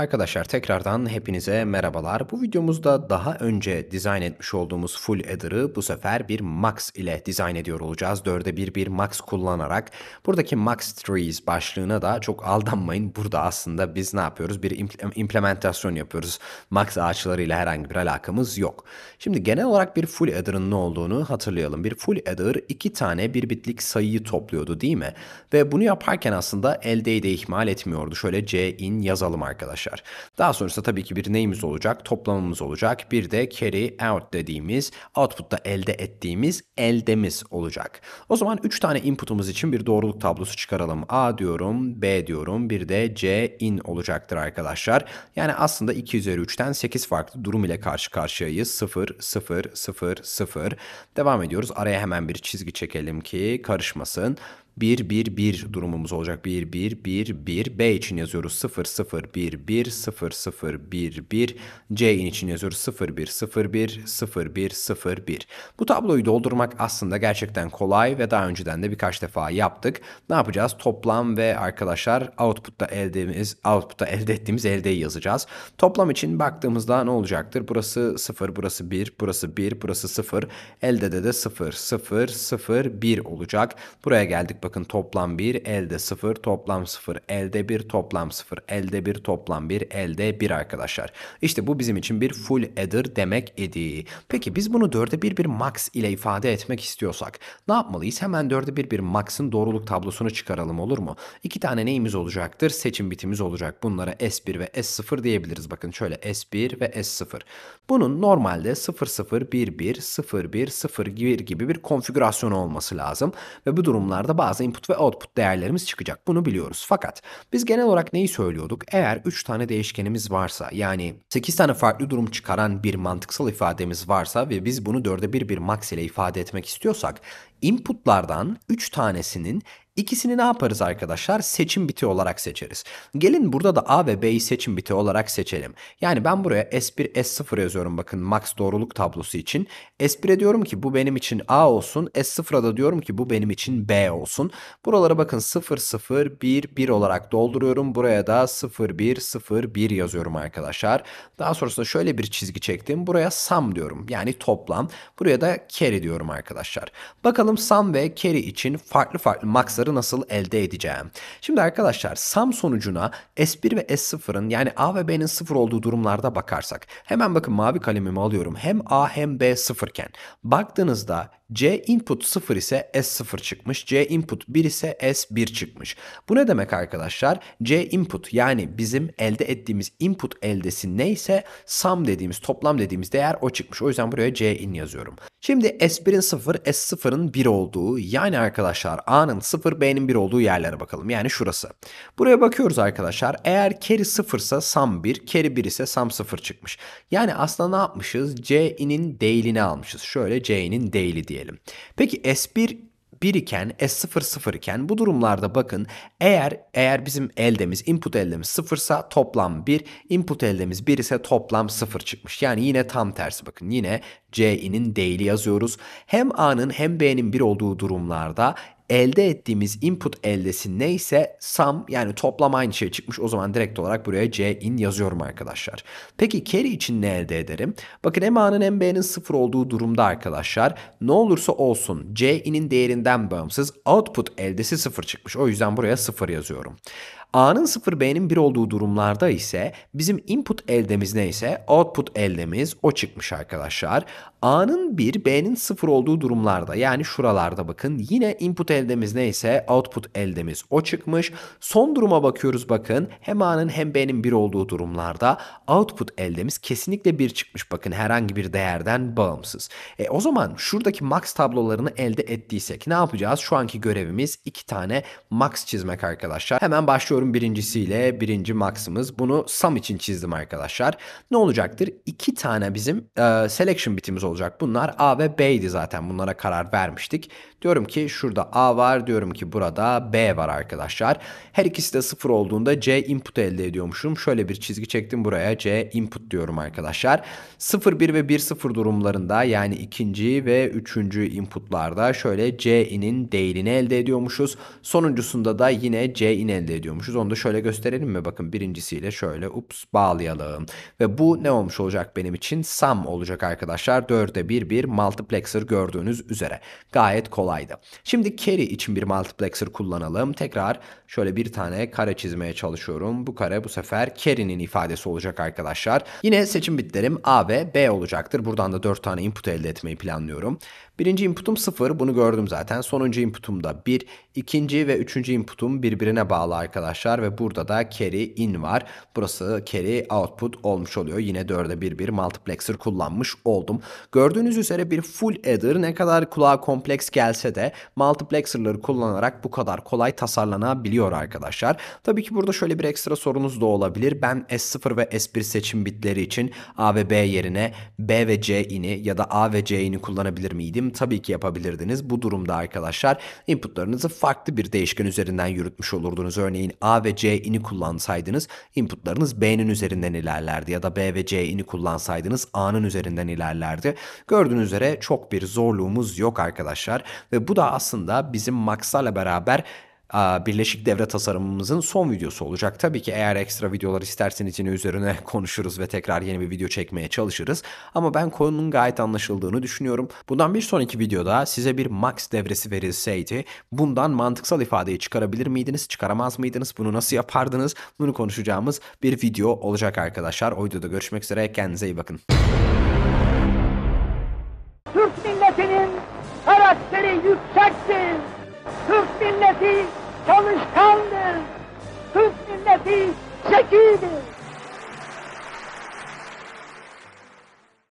Arkadaşlar tekrardan hepinize merhabalar. Bu videomuzda daha önce dizayn etmiş olduğumuz full adder'ı bu sefer bir max ile dizayn ediyor olacağız. 4'e 1 bir max kullanarak buradaki max trees başlığına da çok aldanmayın. Burada aslında biz ne yapıyoruz? Bir implementasyon yapıyoruz. Max ağaçlarıyla herhangi bir alakamız yok. Şimdi genel olarak bir full adder'ın ne olduğunu hatırlayalım. Bir full adder iki tane bir bitlik sayıyı topluyordu değil mi? Ve bunu yaparken aslında eldeyi de ihmal etmiyordu. Şöyle c in yazalım arkadaşlar arkadaşlar. Daha sonrasında tabii ki bir neyimiz olacak, toplamımız olacak. Bir de carry out dediğimiz, output'ta elde ettiğimiz eldemiz olacak. O zaman 3 tane input'umuz için bir doğruluk tablosu çıkaralım. A diyorum, B diyorum, bir de C in olacaktır arkadaşlar. Yani aslında 2 üzeri 3'ten 8 farklı durum ile karşı karşıyayız. 0, 0, 0, 0. Devam ediyoruz. Araya hemen bir çizgi çekelim ki karışmasın. 1-1-1 durumumuz olacak. 1-1-1-1. B için yazıyoruz 0-0-1-1-0-0-1-1. C için yazıyoruz 0-1-0-1-0-1-0-1. Bu tabloyu doldurmak aslında gerçekten kolay ve daha önceden de birkaç defa yaptık. Ne yapacağız? Toplam ve arkadaşlar output'ta eldeğimiz, output'ta elde ettiğimiz eldeyi yazacağız. Toplam için baktığımızda ne olacaktır? Burası 0, burası 1, burası 1, burası 0. Elde de de 0, 0, 0, 1 olacak. Buraya geldik Bakın toplam 1, elde 0, toplam 0, elde 1, toplam 0, elde 1, toplam 1, elde 1 arkadaşlar. İşte bu bizim için bir full adder demek idi. Peki biz bunu 4'e 1 bir max ile ifade etmek istiyorsak ne yapmalıyız? Hemen 4'e 1 bir max'ın doğruluk tablosunu çıkaralım olur mu? İki tane neyimiz olacaktır? Seçim bitimiz olacak. Bunlara S1 ve S0 diyebiliriz. Bakın şöyle S1 ve S0. Bunun normalde 0 0 1 1 0 1 0 1 gibi bir konfigürasyonu olması lazım ve bu durumlarda bazı bazı input ve output değerlerimiz çıkacak. Bunu biliyoruz. Fakat biz genel olarak neyi söylüyorduk? Eğer 3 tane değişkenimiz varsa yani 8 tane farklı durum çıkaran bir mantıksal ifademiz varsa ve biz bunu 4'e 1 bir max ile ifade etmek istiyorsak inputlardan 3 tanesinin İkisini ne yaparız arkadaşlar? Seçim biti olarak seçeriz. Gelin burada da A ve B'yi seçim biti olarak seçelim. Yani ben buraya S1, S0 yazıyorum bakın max doğruluk tablosu için. S1'e diyorum ki bu benim için A olsun. S0'a da diyorum ki bu benim için B olsun. Buralara bakın 0, 0, 1, 1 olarak dolduruyorum. Buraya da 0, 1, 0, 1 yazıyorum arkadaşlar. Daha sonrasında şöyle bir çizgi çektim. Buraya sum diyorum. Yani toplam. Buraya da carry diyorum arkadaşlar. Bakalım sum ve carry için farklı farklı maxları sonuçları nasıl elde edeceğim. Şimdi arkadaşlar sam sonucuna S1 ve S0'ın yani A ve B'nin 0 olduğu durumlarda bakarsak hemen bakın mavi kalemimi alıyorum. Hem A hem B sıfırken baktığınızda C input 0 ise S0 çıkmış. C input 1 ise S1 çıkmış. Bu ne demek arkadaşlar? C input yani bizim elde ettiğimiz input eldesi neyse sum dediğimiz toplam dediğimiz değer o çıkmış. O yüzden buraya C in yazıyorum. Şimdi S1'in 0, S0'ın 1 olduğu yani arkadaşlar A'nın 0, B'nin 1 olduğu yerlere bakalım. Yani şurası. Buraya bakıyoruz arkadaşlar. Eğer carry 0 ise sum 1, carry 1 ise sum 0 çıkmış. Yani aslında ne yapmışız? C in'in değilini almışız. Şöyle C in'in değili diye diyelim. Peki S1 1 iken S0 0 iken bu durumlarda bakın eğer eğer bizim eldemiz input eldemiz 0 ise toplam 1 input eldemiz 1 ise toplam 0 çıkmış. Yani yine tam tersi bakın yine C'nin değili yazıyoruz. Hem A'nın hem B'nin 1 olduğu durumlarda elde ettiğimiz input eldesi neyse sum yani toplam aynı şey çıkmış. O zaman direkt olarak buraya c in yazıyorum arkadaşlar. Peki carry için ne elde ederim? Bakın hem a'nın hem b'nin sıfır olduğu durumda arkadaşlar ne olursa olsun c in'in değerinden bağımsız output eldesi sıfır çıkmış. O yüzden buraya sıfır yazıyorum. A'nın 0 B'nin 1 olduğu durumlarda ise bizim input eldemiz neyse output eldemiz o çıkmış arkadaşlar. A'nın 1 B'nin 0 olduğu durumlarda yani şuralarda bakın yine input eldemiz neyse output eldemiz o çıkmış. Son duruma bakıyoruz bakın hem A'nın hem B'nin 1 olduğu durumlarda output eldemiz kesinlikle 1 çıkmış bakın herhangi bir değerden bağımsız. E, o zaman şuradaki max tablolarını elde ettiysek ne yapacağız? Şu anki görevimiz 2 tane max çizmek arkadaşlar. Hemen başlıyoruz Meteor'un birincisiyle birinci max'ımız. Bunu Sam için çizdim arkadaşlar. Ne olacaktır? İki tane bizim e, selection bitimiz olacak. Bunlar A ve B'ydi zaten. Bunlara karar vermiştik. Diyorum ki şurada A var. Diyorum ki burada B var arkadaşlar. Her ikisi de sıfır olduğunda C input elde ediyormuşum. Şöyle bir çizgi çektim buraya. C input diyorum arkadaşlar. 0, 1 ve 1, 0 durumlarında yani ikinci ve üçüncü inputlarda şöyle C in'in değerini elde ediyormuşuz. Sonuncusunda da yine C in elde ediyormuşuz yapıyormuşuz şöyle gösterelim mi? Bakın birincisiyle şöyle ups bağlayalım. Ve bu ne olmuş olacak benim için? Sum olacak arkadaşlar. 4'e 1 bir multiplexer gördüğünüz üzere. Gayet kolaydı. Şimdi carry için bir multiplexer kullanalım. Tekrar şöyle bir tane kare çizmeye çalışıyorum. Bu kare bu sefer carry'nin ifadesi olacak arkadaşlar. Yine seçim bitlerim A ve B olacaktır. Buradan da 4 tane input elde etmeyi planlıyorum. Birinci inputum 0 bunu gördüm zaten. Sonuncu inputum da 1. İkinci ve üçüncü inputum birbirine bağlı arkadaşlar arkadaşlar ve burada da carry in var. Burası carry output olmuş oluyor. Yine 4'e 1 bir multiplexer kullanmış oldum. Gördüğünüz üzere bir full adder ne kadar kulağa kompleks gelse de multiplexer'ları kullanarak bu kadar kolay tasarlanabiliyor arkadaşlar. Tabii ki burada şöyle bir ekstra sorunuz da olabilir. Ben S0 ve S1 seçim bitleri için A ve B yerine B ve C ini ya da A ve C ini kullanabilir miydim? Tabii ki yapabilirdiniz. Bu durumda arkadaşlar inputlarınızı farklı bir değişken üzerinden yürütmüş olurdunuz. Örneğin A A ve C ini kullansaydınız inputlarınız B'nin üzerinden ilerlerdi ya da B ve C ini kullansaydınız A'nın üzerinden ilerlerdi. Gördüğünüz üzere çok bir zorluğumuz yok arkadaşlar ve bu da aslında bizim Max'la beraber ee, birleşik devre tasarımımızın son videosu olacak. Tabii ki eğer ekstra videolar isterseniz yine üzerine konuşuruz ve tekrar yeni bir video çekmeye çalışırız. Ama ben konunun gayet anlaşıldığını düşünüyorum. Bundan bir sonraki videoda size bir max devresi verilseydi bundan mantıksal ifadeyi çıkarabilir miydiniz, çıkaramaz mıydınız, bunu nasıl yapardınız bunu konuşacağımız bir video olacak arkadaşlar. O videoda görüşmek üzere kendinize iyi bakın. Türk milletinin karakteri yüksektir. Türk milleti çalışkandır. Türk milleti şekildir.